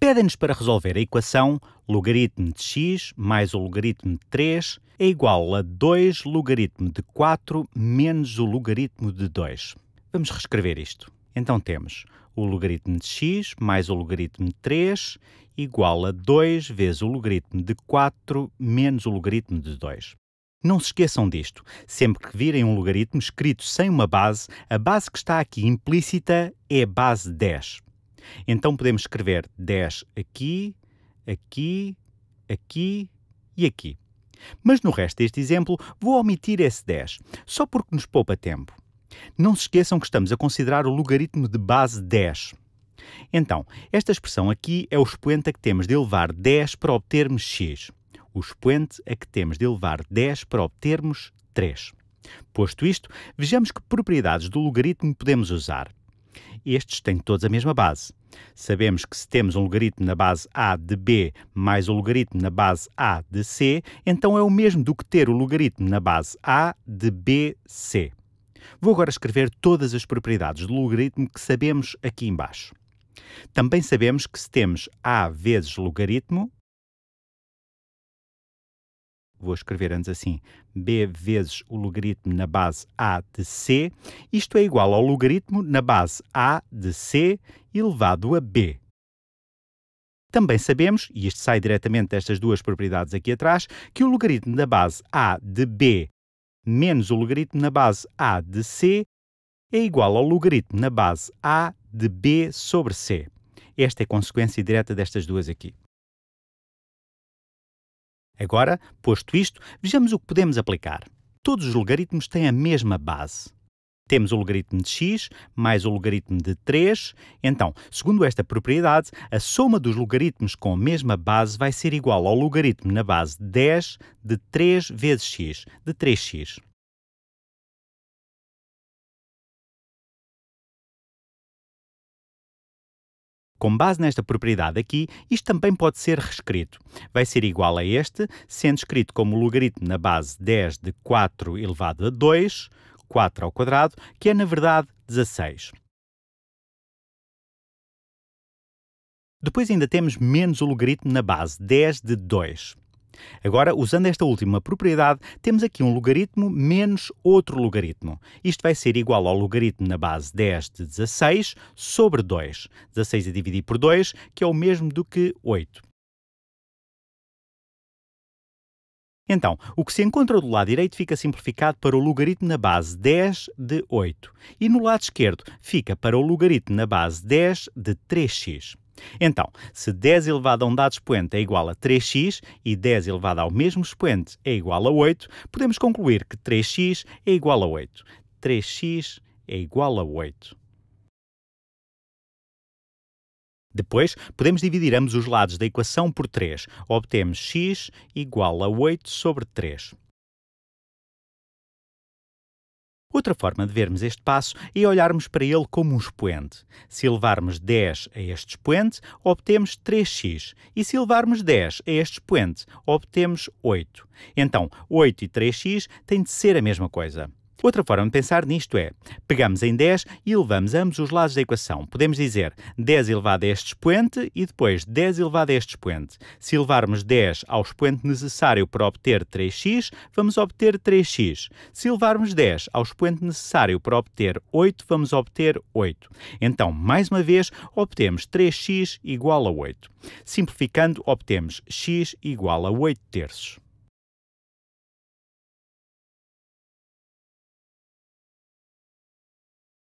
Pedem-nos para resolver a equação logaritmo de x mais o logaritmo de 3 é igual a 2 logaritmo de 4 menos o logaritmo de 2. Vamos reescrever isto. Então temos o logaritmo de x mais o logaritmo de 3 igual a 2 vezes o logaritmo de 4 menos o logaritmo de 2. Não se esqueçam disto. Sempre que virem um logaritmo escrito sem uma base, a base que está aqui implícita é base 10. Então podemos escrever 10 aqui, aqui, aqui e aqui. Mas no resto deste exemplo, vou omitir esse 10, só porque nos poupa tempo. Não se esqueçam que estamos a considerar o logaritmo de base 10. Então, esta expressão aqui é o expoente a que temos de elevar 10 para obtermos x. O expoente a que temos de elevar 10 para obtermos 3. Posto isto, vejamos que propriedades do logaritmo podemos usar estes têm todos a mesma base. Sabemos que se temos um logaritmo na base A de B mais o um logaritmo na base A de C, então é o mesmo do que ter o logaritmo na base A de B, C. Vou agora escrever todas as propriedades do logaritmo que sabemos aqui embaixo. Também sabemos que se temos A vezes logaritmo, vou escrever antes assim, b vezes o logaritmo na base a de c, isto é igual ao logaritmo na base a de c elevado a b. Também sabemos, e isto sai diretamente destas duas propriedades aqui atrás, que o logaritmo da base a de b menos o logaritmo na base a de c é igual ao logaritmo na base a de b sobre c. Esta é consequência direta destas duas aqui. Agora, posto isto, vejamos o que podemos aplicar. Todos os logaritmos têm a mesma base. Temos o logaritmo de x mais o logaritmo de 3. Então, segundo esta propriedade, a soma dos logaritmos com a mesma base vai ser igual ao logaritmo na base 10 de 3 vezes x, de 3x. Com base nesta propriedade aqui, isto também pode ser reescrito. Vai ser igual a este, sendo escrito como logaritmo na base 10 de 4 elevado a 2, 4 ao quadrado, que é na verdade 16. Depois ainda temos menos o logaritmo na base 10 de 2. Agora, usando esta última propriedade, temos aqui um logaritmo menos outro logaritmo. Isto vai ser igual ao logaritmo na base 10 de 16 sobre 2. 16 a dividir por 2, que é o mesmo do que 8. Então, o que se encontra do lado direito fica simplificado para o logaritmo na base 10 de 8 e no lado esquerdo fica para o logaritmo na base 10 de 3x. Então, se 10 elevado a um dado expoente é igual a 3x e 10 elevado ao mesmo expoente é igual a 8, podemos concluir que 3x é igual a 8. 3x é igual a 8. Depois, podemos dividir ambos os lados da equação por 3. Obtemos x igual a 8 sobre 3. Outra forma de vermos este passo é olharmos para ele como um expoente. Se elevarmos 10 a este expoente, obtemos 3x, e se elevarmos 10 a este expoente, obtemos 8. Então, 8 e 3x têm de ser a mesma coisa. Outra forma de pensar nisto é, pegamos em 10 e elevamos ambos os lados da equação. Podemos dizer 10 elevado a este expoente e depois 10 elevado a este expoente. Se elevarmos 10 ao expoente necessário para obter 3x, vamos obter 3x. Se elevarmos 10 ao expoente necessário para obter 8, vamos obter 8. Então, mais uma vez, obtemos 3x igual a 8. Simplificando, obtemos x igual a 8 terços.